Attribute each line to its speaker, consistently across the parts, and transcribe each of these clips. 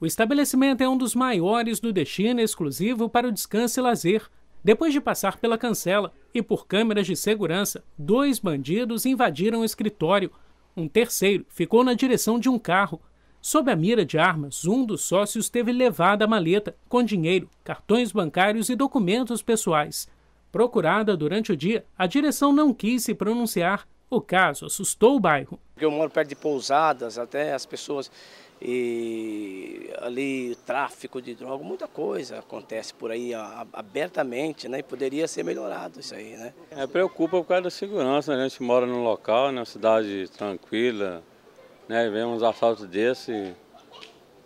Speaker 1: O estabelecimento é um dos maiores do destino exclusivo para o descanso e lazer. Depois de passar pela cancela e por câmeras de segurança, dois bandidos invadiram o escritório. Um terceiro ficou na direção de um carro. Sob a mira de armas, um dos sócios teve levada a maleta, com dinheiro, cartões bancários e documentos pessoais. Procurada durante o dia, a direção não quis se pronunciar o caso assustou o bairro.
Speaker 2: Eu moro perto de pousadas, até as pessoas e ali tráfico de droga, muita coisa acontece por aí abertamente, né? E poderia ser melhorado isso aí, né?
Speaker 1: É, preocupa por causa da segurança, né? a gente mora num local, numa né? cidade tranquila, né? E vem uns assaltos desse,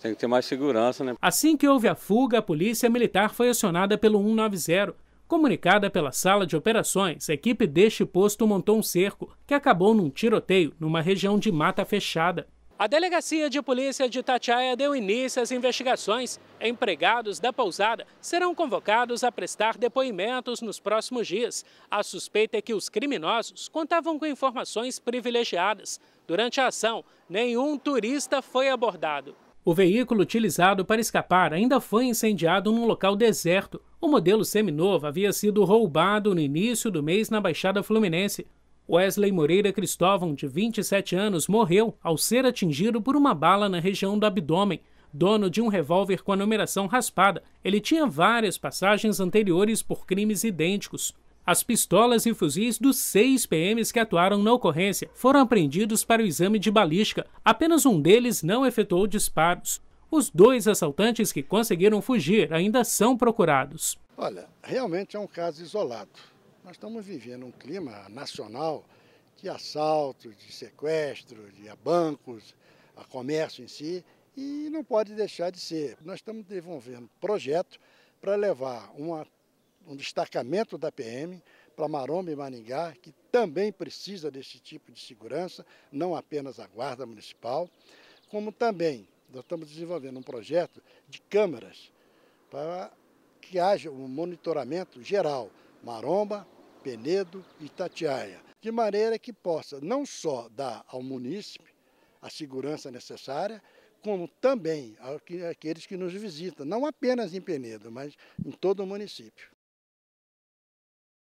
Speaker 1: tem que ter mais segurança, né? Assim que houve a fuga, a polícia militar foi acionada pelo 190 Comunicada pela sala de operações, a equipe deste posto montou um cerco que acabou num tiroteio numa região de mata fechada. A delegacia de polícia de Itatiaia deu início às investigações. Empregados da pousada serão convocados a prestar depoimentos nos próximos dias. A suspeita é que os criminosos contavam com informações privilegiadas. Durante a ação, nenhum turista foi abordado. O veículo utilizado para escapar ainda foi incendiado num local deserto, o modelo seminovo havia sido roubado no início do mês na Baixada Fluminense. Wesley Moreira Cristóvão, de 27 anos, morreu ao ser atingido por uma bala na região do abdômen. Dono de um revólver com a numeração raspada, ele tinha várias passagens anteriores por crimes idênticos. As pistolas e fuzis dos seis PMs que atuaram na ocorrência foram apreendidos para o exame de balística. Apenas um deles não efetuou disparos. Os dois assaltantes que conseguiram fugir ainda são procurados.
Speaker 3: Olha, realmente é um caso isolado. Nós estamos vivendo um clima nacional de assaltos, de sequestro, de a bancos, a comércio em si, e não pode deixar de ser. Nós estamos desenvolvendo projeto para levar uma, um destacamento da PM para Maromba e Maringá, que também precisa desse tipo de segurança, não apenas a Guarda Municipal, como também nós estamos desenvolvendo um projeto de câmeras para que haja um monitoramento geral, Maromba, Penedo e Tatiaia, de maneira que possa não só dar ao munícipe a segurança necessária, como também aqueles que nos visitam, não apenas em Penedo, mas em todo o município.